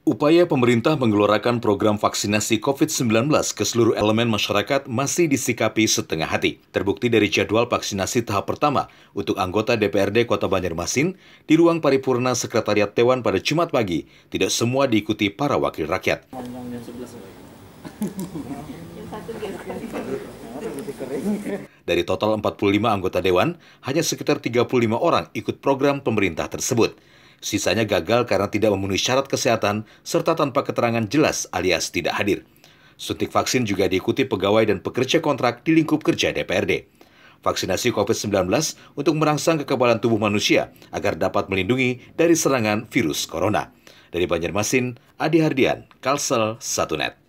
Upaya pemerintah menggelorakan program vaksinasi COVID-19 ke seluruh elemen masyarakat masih disikapi setengah hati. Terbukti dari jadwal vaksinasi tahap pertama untuk anggota DPRD Kota Banjarmasin di ruang paripurna Sekretariat Dewan pada Jumat pagi, tidak semua diikuti para wakil rakyat. Dari total 45 anggota dewan, hanya sekitar 35 orang ikut program pemerintah tersebut. Sisanya gagal karena tidak memenuhi syarat kesehatan serta tanpa keterangan jelas alias tidak hadir. Suntik vaksin juga diikuti pegawai dan pekerja kontrak di lingkup kerja DPRD. Vaksinasi COVID-19 untuk merangsang kekebalan tubuh manusia agar dapat melindungi dari serangan virus corona. Dari Banjarmasin, Adi Hardian, Kalsel 1 Net.